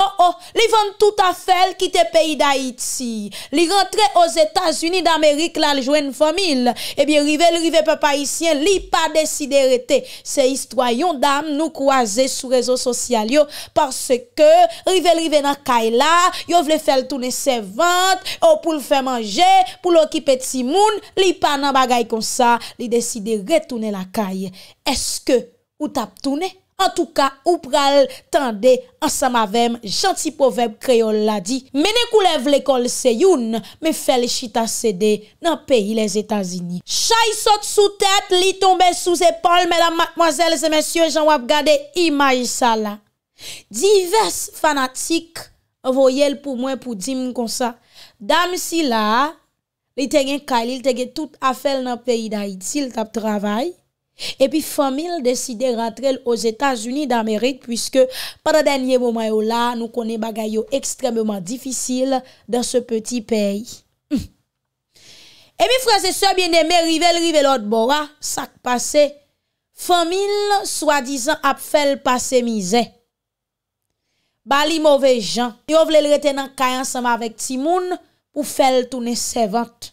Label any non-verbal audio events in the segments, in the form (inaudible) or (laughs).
Oh oh, li vande tout a fel kite peyi da Iti, li rentre os Etats-Unis d'Amerik la li jwen fomil, e eh bie rive l rive pa Parisien, li pa deside rete se histroyon dam nou kouaze sou rezo sosyal yo, parce ke rive l rive nan kay la, yo vle fel toune se vante, ou pou l fe manje, pou l okipet si moun, li pa nan bagay kon sa, li deside re toune la kay. Eske, ou tap toune? En tou ka, ou pral tende an sa mavem, janti poveb kreol la di. Menen kou lev lekol se youn, men fel chita sede nan peyi les Etasini. Chay sot sou tete, li tombe sou zepol, mèdame, mwazèl, zèmèsyon, jan wap gade imaj sa la. Divers fanatik avoyel pou mwen pou dim kon sa. Dam si la, li tegen kal, li tege tout afel nan peyi da iti, li tap travay. Epi Fomil deside rentrel o Zetasuni dan Merit pwiske pata denye momayou la nou konen bagayou ekstrememan difisil dan se peti pey. E mi franse so bien deme rivel rivel ot bora sak pase Fomil swadizan ap fel pase mize. Ba li mouve jan yo vle l retenan kayan sama vek timoun ou fel toune sevant.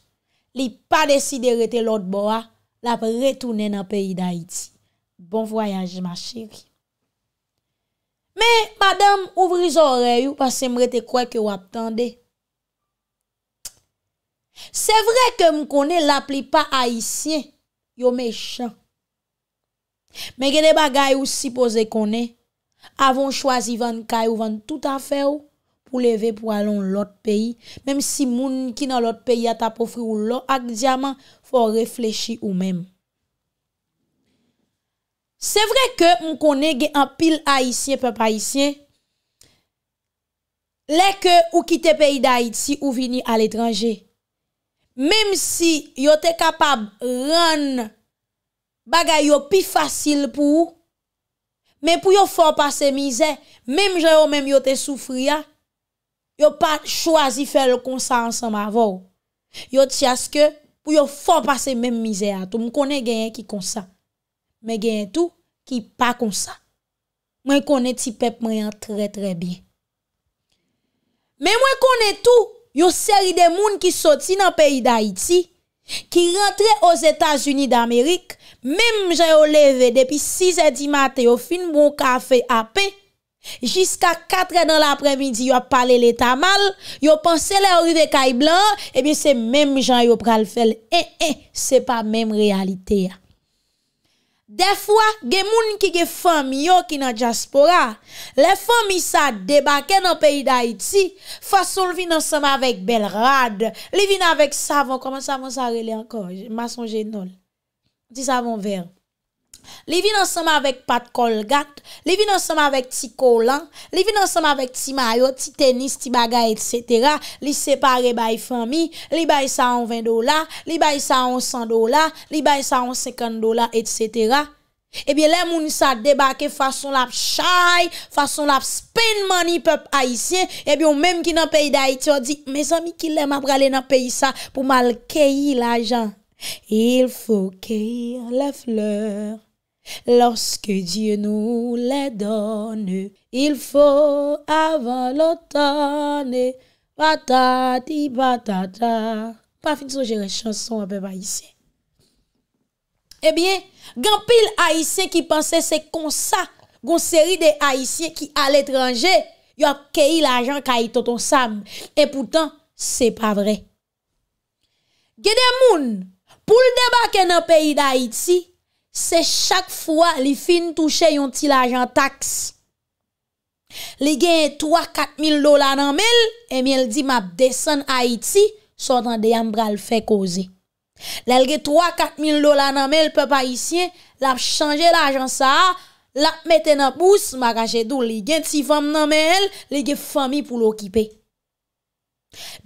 Li pa deside reten lot bora. la pou retounen nan peyi da iti. Bon voyaj ma chiri. Me, madame, ouvri zoreyo, pas se mre te kwe ke wap tande. Se vre ke m konen la pli pa a isyen, yo me chan. Me genen bagay ou si pose konen, avon chwazi van kay ou van tout afer ou, leve pou alon l ot peyi. Mem si moun ki nan l ot peyi yata pou fri ou lo ak diyaman pou reflechi ou men. Se vre ke m konen gen an pil Haitien pe pa Haitien leke ou kite peyi da Haiti ou vini al etranje. Mem si yo te kapab ren bagay yo pi fasil pou men pou yo fòp ase mize mem jè ou men yo te soufri ya Yo pa chwazi fèl konsan ansan ma vò. Yo tiaske pou yo fò pasè mèm mizè an tou. Mwen konè genyen ki konsan. Mwen genyen tou ki pa konsan. Mwen konè ti pep mwen yon trè trè bi. Mwen konè tou yo seri de moun ki soti nan peyi da iti. Ki rentre os Etasuni d'Amerik. Mèm jè yo leve depi 6 eti mate yo fin mwen kafe apè. Jiska 4 nan l'apremidi yo pale le tamal, yo pense le orive kay blan, e bin se menm jan yo pral fel. E, e, se pa menm realite ya. De fwa, gen moun ki gen fom yo ki nan diaspora, le fom isa debake nan peyi da iti, fwa sol vin ansama vek bel rad, li vin avek savon, koman savon sa rele anko, mason genol, di savon ver. Li vi nan seman avèk pat kol gat Li vi nan seman avèk ti kolan Li vi nan seman avèk ti mayot, ti tenis, ti bagay, etc Li separe bay fami Li bay sa an 20 dola Li bay sa an 100 dola Li bay sa an 50 dola, etc Ebyè lè mouni sa debake fason laf chay Fason laf spin money pep ayisyen Ebyè ou mèm ki nan peyi da iti ou di Mè san mi ki lèm ap gale nan peyi sa pou mal keyi la jan Il fò keyi la fleur Lorske Diyen nou lè donne, Il fò avan l'otanè, Batati, batata. Pa finisò jè lè chanson apèm Aïtse. Ebyen, eh gampil Aïtse ki panse se konsa, gonseri de Aïtse ki al etranje, yo keyi la jan kaya Toton Sam. E poutan, se pa vre. Gede moun, pou l'deba kè nan peyi da Aïtse, Se chak fwa li fin touche yon ti lajan taks, li gen yon 3-4 mil dola nanmel, e mi el di map desen Haiti, so dan deyam bral fe koze. Le lge 3-4 mil dola nanmel pe pa isyen, la ap chanje lajan sa, la ap meten ap us, ma kache dou li gen ti fam nanmel, li gen fami pou lo kipe.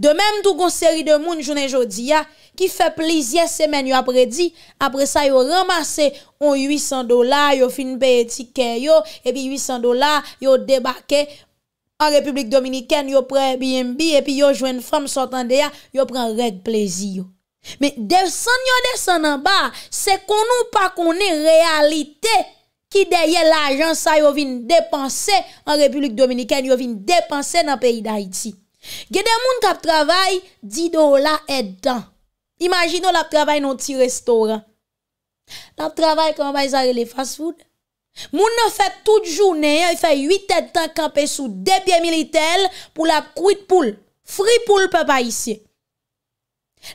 De menm tou kon seri de moun jounen jodi ya, ki fe plizye semen yo apre di, apre sa yo ramase on 800 dola, yo fin beye tike yo, epi 800 dola, yo debake, an republik dominiken yo pre BNB, epi yo jwen fom sotan de ya, yo pren reg plezi yo. Me desen yo desen nan ba, se kon ou pa konen realite ki deye la jan sa yo vin depanse an republik dominiken yo vin depanse nan peyi da iti. Gede moun kap travay, di do la et dan. Imagin nou la travay nou ti restore. La travay kwa mba y zarele fast food. Moun nou fè tout jounen, y fè 8 et tan kapè sou depye militel pou la kouit poul. Fri poul pe pa y si.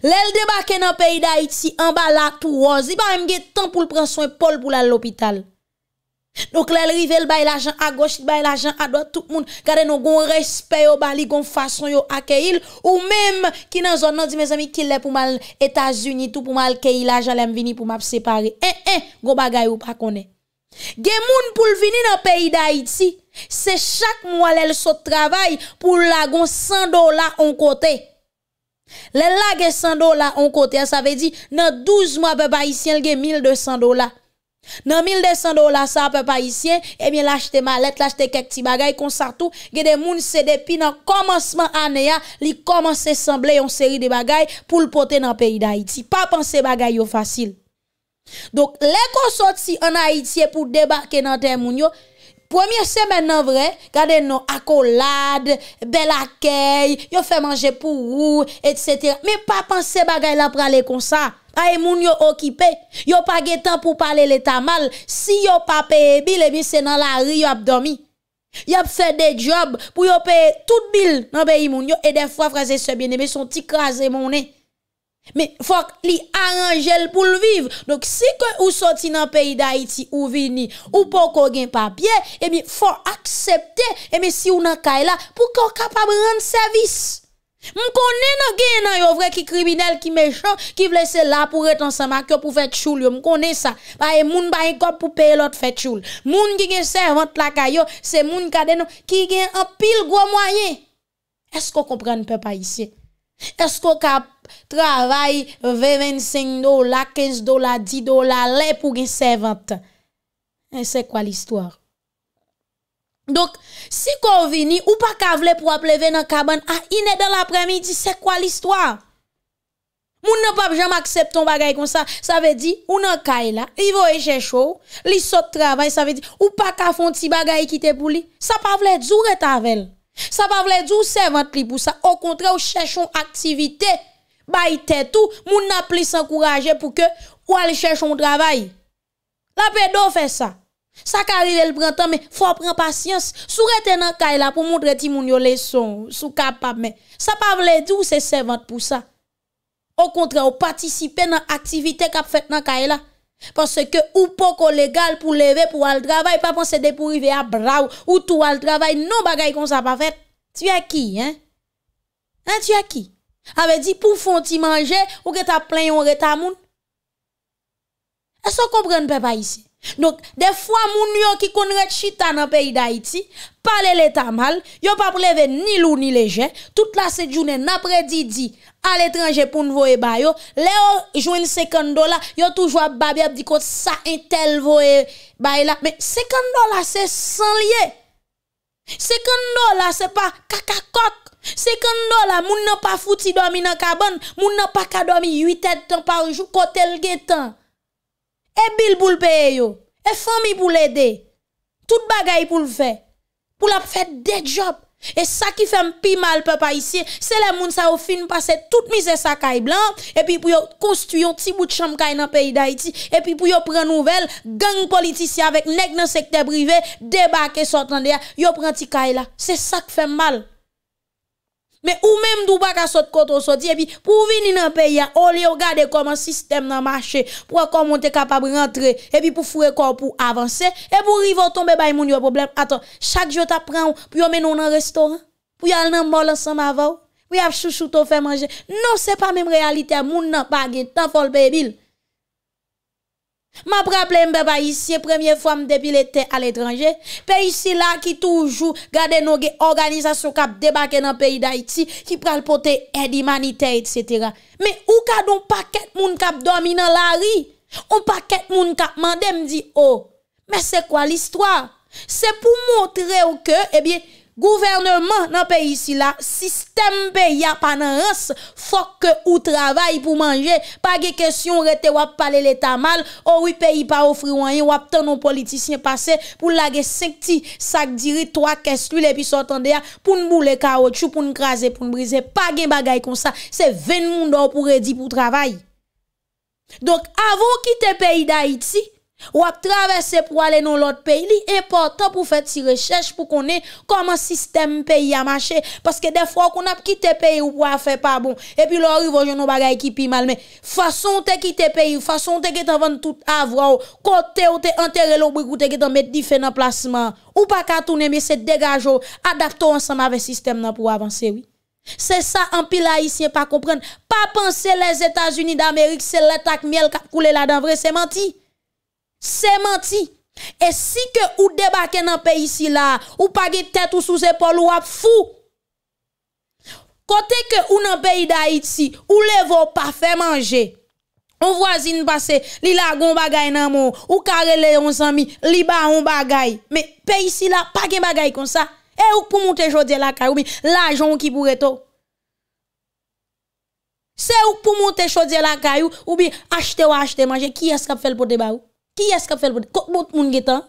Lèl de baken nou pe y da y ti, an ba la tou oz, y pa mge tan pou l pran son pol pou la l lopital. Donk lèl rivel bay l'ajan a gochit, bay l'ajan a doa tout moun. Gade nou gon respe yo bali, gon fason yo a keil. Ou mèm ki nan zon nan di mè zami ki lè pou mal Etasunit eh, eh, ou pou mal keil ajan lèm vini pou map separe. En, en, go bagay ou pa kone. Gen moun pou l'vini nan peyi da Haiti, se chak moun lèl sot travay pou lèl gon 100 dola an kote. Lèl lèl gen 100 dola an kote. An sa ve di nan 12 moun beba isyen lèl gen 1200 dola. Nan 1200 do la sa apè pa isyen, e mi lache te malet, lache te kek ti bagay konsartou, ge de moun sede pi nan komansman aneya li komans esemble yon seri de bagay pou l'pote nan peyi da Haiti. Pa panse bagay yo fasil. Donk le konsorti an Haiti e pou debake nan tem moun yo, pwemye semen nan vre, gade nou akolad, bel akey, yo fè manje pou ou, etsete, mi pa panse bagay la prale konsartou. A e moun yo okipe, yo pa ge tan pou pale le ta mal, si yo pa peye bil, e mi se nan la ri yo ap domi. Yo ap fe de job pou yo peye tout bil nan be e moun yo, e den fwa fraze se bine, e mi son ti kaze moun e. Me fwa li aranjel pou l'viv, dok si ke ou soti nan peyi da iti ou vini, ou pou kon gen pa bie, e mi fwa aksepte, e mi si ou nan ka e la, pou kon kapab rande servis. M konè nan gen nan yo vre ki kribinel, ki mechon, ki vle se la pou etan sa makyo pou fet choul yo. M konè sa. Baye moun baye kop pou peye lot fet choul. Moun ki gen servant la kayo, se moun kade nan ki gen apil gwo mwaye. Esko komprene pe pa isye? Esko ka travay 25 do, la 15 do, la 10 do, la lè pou gen servant? E se kwa l'histoire? Dok, si kon vini, ou pa ka vle pou ap leve nan kaban, a, inè dan l'apremi, di, se kwa l'histoire? Moun nan pa jèm aksepton bagay kon sa, sa ve di, ou nan kay la, li vo e jèchou, li sot travay, sa ve di, ou pa ka fon ti bagay ki te pou li, sa pa vle djou re tavel. Sa pa vle djou se vant li pou sa. Ou kontre, ou jèchou aktivite, bay tè tou, moun nan pli s'enkuraje pou ke, ou alè jèchou moun travay. La pe do fè sa. Sa ka rive l brentan, mè, fò pren pasyans. Sou rete nan ka e la pou moun dre ti moun yo leson sou kapap mè. Sa pa vle d'ou se servant pou sa. Ou kontre, ou patisipe nan aktivite kap fèt nan ka e la. Ponsè ke ou poko legal pou leve pou al travay, pa pon sede pou rive a braw ou tou al travay, non bagay kon sa pa fèt. Tu y a ki, hein? Hein, tu y a ki? Awe di pou fon ti manje, ou ke ta plen yon reta moun. E so kompren pe pa isi. De fwa moun yo ki kon rechita nan peyi da iti, pale le ta mal, yo pa preve ni lou ni le jen, tout la se jounen apre di di al etranje pou n voe bayo, le yo jwen sekando la, yo toujwa babi ap di kote sa entel voe baye la. Sekando la se san liye, sekando la se pa kakakok, sekando la moun nan pa fouti domi nan kaban, moun nan pa kadomi 8 etan parjou kotel getan. E bil pou l'peye yo, e fami pou l'ede, tout bagay pou l'fe, pou l'ap fet de job. E sa ki fem pi mal pepa isi, se la moun sa ou fin pase tout mize sa kay blan, e pi pou yo konstuyo ti bout chanm kay nan peyi da iti, e pi pou yo pren nouvel, gang politisi avek neg nan sekte brive, debake sotan deya, yo pren ti kay la, se sa ki fem mal. Mè ou mèm d'ou bak a sot koto soti, epi pou vini nan peyi a, olè ou gade koman sistem nan mache, pou akon moun te kapab rentre, epi pou fure kon pou avanse, epi pou rivoton be bay moun yo problem. Aton, chak jo ta pran pou yo menon nan restoran, pou yal nan bol ansan ma vaw, pou yal chou chou to fè manje. Non, se pa mèm realite, moun nan bagen, tan fol pey bil. Ma problem be ba isye, premye fwa m depilete al etranje, pe isye la ki toujou, gade nou ge organizasyon kap debake nan peyi da iti, ki pral pote edi manite, etc. Me ou ka don paket moun kap domi nan la ri? On paket moun kap mande mdi, oh, me se kwa l'histoire? Se pou montre ou ke, ebyen, eh Gouvernement nan pe yisi la, sistem pe yapanan rase, fok ou travay pou manje, pa ge kesyon rete wap pale leta mal, oh ou yi pe yi pa ou friwanyen, wap tan nou politisyen pase, pou lage sekti sak diri, toa keslu lepi sotande ya, pou nbou leka wotshu, pou nkraze, pou nbrize, pa gen bagay kon sa, se ven moun do pou redi pou travay. Donk avon ki te pe yi da yi ti, Ou ap travesse pou ale nou lot peyi Li e portan pou fet si rechèche Pou konen koman sistem peyi a manche Paske defon kon ap kite peyi Ou pou bon. a fe pa bon E pi lor yon bagay ki pi malme Fason te kite peyi Fason te get avan tout avra ou Kote ou te entere lou Ou te get amet difen an plasman Ou pa katounen me se degajo Adapto ansama vey sistem nan pou avanse Se sa an pila yisye pa kompren Pa pense les Etats-Unis d'Amerik Se le tak miel kap koule la dan vre se manti Se manti. E si ke ou debake nan pe isi la, ou page tet ou sou zepol ou ap fou. Kote ke ou nan pe idayi ti, ou levo pa fe manje. Ou vwazin base, li la goun bagay nan moun, ou kare le yon zami, li ba yon bagay. Me pe isi la, page bagay kon sa. E ou pou moun te jodi la kayo, ou bi lajon ki pou reto. Se ou pou moun te jodi la kayo, ou bi achete ou achete manje, ki eskap fel po deba ou? Ki yas kap fel bodi? Kok bot moun getan?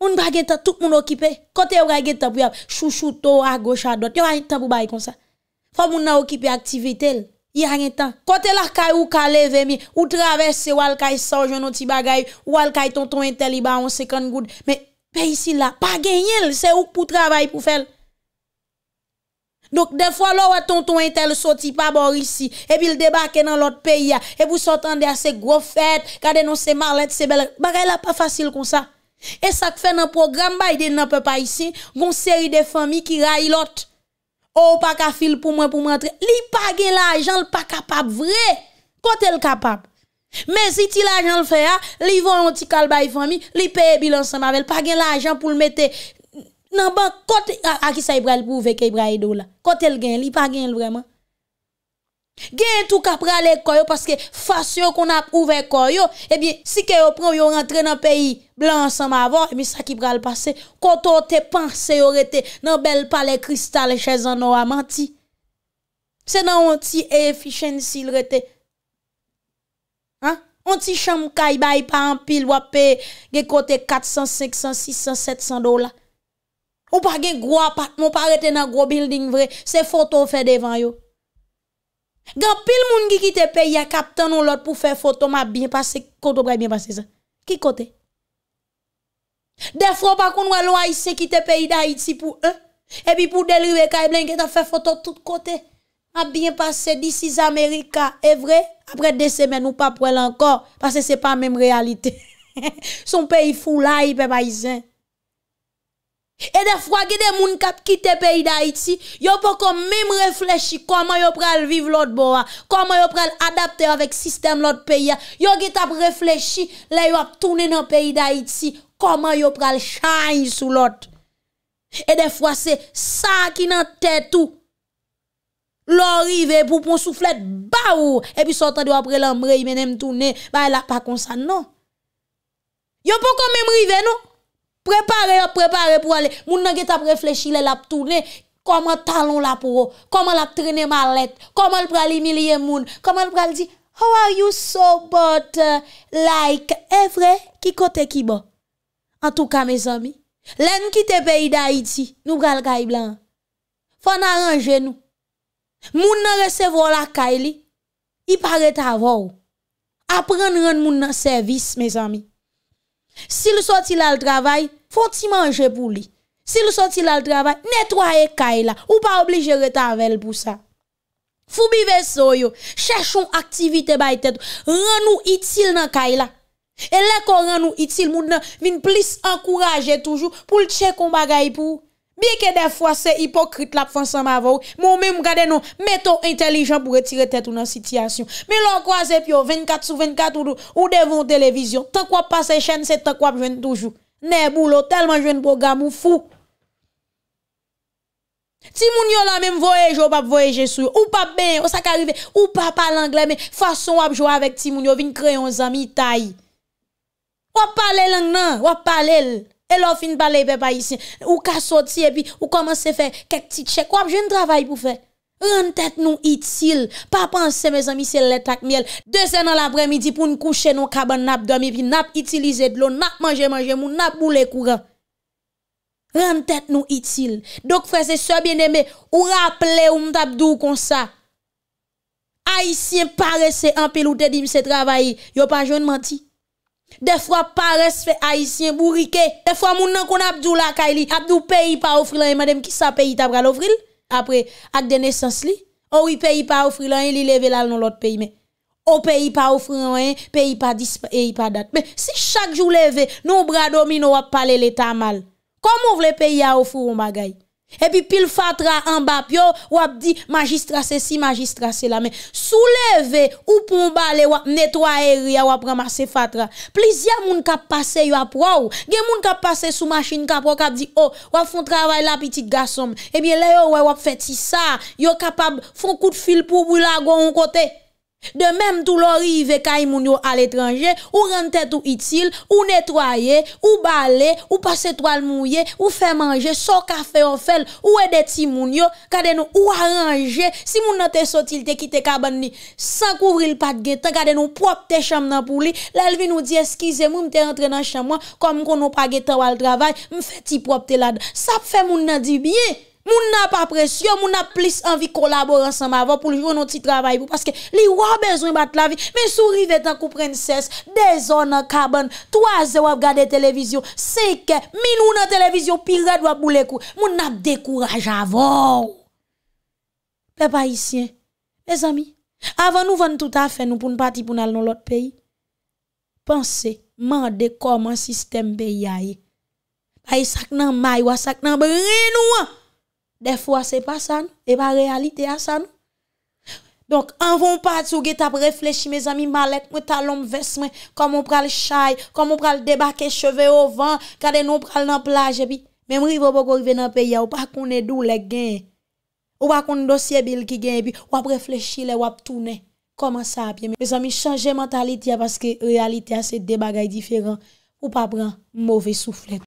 Moun bagetan, tout moun okipe. Kote yon ray getan pou yap, chou chou to, a goch a dot. Yon a yon tan pou bay kon sa. Fa moun nan okipe aktivite l, yon a yon tan. Kote l akay ou ka leve mi, ou traves se walkay sa ou jono ti bagay, walkay ton ton entel i ba on second good. Men, pe isi la, pa genyel, se ou pou trabay pou fel. Donk den fwa lou a tonton entel soti pa bor isi, e bil debake nan lot peyi ya, e bou sotande a se gro fèd, ka denon se marlet, se belè. Bakay la pa fasil kon sa. E sak fè nan program bay de nan pe pa isi, von seri de fami ki ray lot. Ou pa ka fil pou mwen pou mwen tre. Li pagyen la ajan l pa kapab vre, kot el kapab. Men si ti la ajan l fè ya, li von lonti kal bay fami, li peye bilan sa mavel, pagyen la ajan pou l mette... nan ban kote, aki sa ibra e li pouve ke ibra e li e do la, kote li gen li, pa gen li vreman gen tou kapra le koyo, paske fasyon kon ap ouve koyo, ebi si ke yo prou yo rentre nan peyi blan san mavan, ebi sa ki bra li pase koto te panse yo rete nan bel pale kristal che zanon a manti se nan onti e fichen si rete onti chanm ka ibay pa an pil wap pe ge kote 400, 500 600, 700 dola Ou pa gen gro apat, mou pa rete nan gro building vre, se foto fe devan yo. Gan pil moun ki ki te peyi a kap tan nou lot pou fe foto, ma bin pase koto bre bin pase zan. Ki kote? Defro pa kon wè lwa ise ki te peyi da iti pou eh? e, epi pou delriwe ka e blenke ta fe foto tout kote. Ma bin pase, this is America, e vre? Apre de semen ou pa prel ankor, pase se pa menm realite. (laughs) Son peyi fula, e pe bay zan. E defwa ge de moun kap kite peyi da iti Yo pou kon mim refleshi Koman yo pral vive lot bo a Koman yo pral adapte avèk sistem lot peyi a Yo ge tap refleshi La yo ap toune nan peyi da iti Koman yo pral chanj sou lot E defwa se Sa ki nan tè tou Lo rive pou pou souflet Bawou E pi sotan di yo ap relembre Menem toune e non. Yo pou kon mim rive nou Prepare, prepare pou ale, moun nan get ap reflechi le lap toune, koman talon la pou ou, koman lap trene malet, koman l pral imilie moun, koman l pral di, how are you so bad, uh, like, evre, eh, ki kote ki bo. An touka, me zami, lèm ki te peyi da iti, nou bral kayi blan, fò nan range nou, moun nan resevo la kayi li, i pare ta vò ou, apren ren moun nan servis, me zami, Si l sou ti la l travay, foun ti manje pou li. Si l sou ti la l travay, netwaye kay la. Ou pa oblige retavel pou sa. Fou bi ve so yo. Chechoun aktivite bay tet. Renou itil nan kay la. E le kon renou itil, moun nan vin plis ankouraje toujou pou l che kon bagay pou ou. Biye ke defwa se hipokrit la pou fonsan ma vok, mou mè mou gade nou meto intelijan pou retire tèt ou nan sitiyasyon. Mè lò kwa zè pyo, 24 sou 24 ou devon televizyon, tak wap pa se chen se tak wap jwen toujou. Nè boulò, telman jwen boga mou fou. Ti moun yo la mèm voyejo wap voyeje sou, ou pa bè, ou sa ka rive, ou pa palang lè, mè fason wap jwa avèk ti moun yo vin kreyon zami itay. Wap pale lè lang nan, wap pale lè. E ou ka soti e pi ou komanse fe kek ti tche Kwa ap jen travay pou fe Ren tet nou itil Pa panse me zan mi se letak miel De sen an apremidi pou n kouche nou kaban nap domi Pi nap itilize dlo Nap manje manje moun nap boule kou ran Ren tet nou itil Dok frese so bien eme Ou rap le ou mtap dou kon sa Aisyen parese An peloute di mi se travay Yo pa jen manti Defwa pa resfe ayisyen bourike, defwa moun nan kon abdou lakay li, abdou peyi pa ofri lan yon madem ki sa peyi tabra lovril, apre ak dene sens li, oh ou yi peyi pa ofri lan yon li leve lal nou lot peyi men. Ou oh, peyi pa ofri lan yon, peyi pa dispe, e yi pa dat. Men, si chak jou leve, nou brado mi nou ap pale le ta mal. Kom ou vle peyi a ofri ou magay? Epi pil fatra an bap yo, wap di majistrase si majistrase la men, souleve ou pou mba le wap netwa eri ya wap ramase fatra. Plizia moun kap pase yo ap waw, gen moun kap pase sou masin kap wap di, oh, wap fon travay la pitik gasom, epi eh le yo wap feti sa, yo kapab fon kout fil pou bou la gwa yon kote. De menm tou lo rive kay moun yo al etranje, ou rente tou itil, ou netwaye, ou bale, ou pase to al mouye, ou fe manje, so kafe ofel, ou edeti moun yo, kade nou ou aranje, si moun nan te sotil te kite kaban ni, sa kouvri l pat geta, kade nou propte chanm nan pou li, lalvi nou di eskize mou mte rentre nan chanm wan, kom kono pa geta wal travay, mfeti propte lad, sap fe moun nan di biye. Moun ap apresyon, moun ap plis anvi kolabor ansanm avon pou ljou nou ti travay pou. Paske li wap bezwen bat la vi. Men sou rive tan kou prenses. De zon nan kaban, to aze wap gade televizyon. Seke, minou nan televizyon, pi rade wap boule kou. Moun ap dekouraj avon. Pe pa isyen, e zami, avon nou van tout afe nou pou n'pati pou n'al nou lot peyi. Pense, mande kom an sistem peyi aye. Aye sak nan may, wak sak nan brenou an. Defwa se pa san, non? e pa realite a san non? Donk anvon pat sou get ap reflechi me zami malet Mwen talon vesme, kon mwen pral chay Kon mwen pral debake cheve o van Kade nou pral nan plaj e pi Men mrivo poko rive nan peya Ou pa kone dou le gen Ou pa kone dosye bil ki gen Ou ap reflechi le, ou ap toune Koman sa ap ye Me zami chanje mentalite ya Paske realite a se debagay diferan Ou pa pran mwove souflet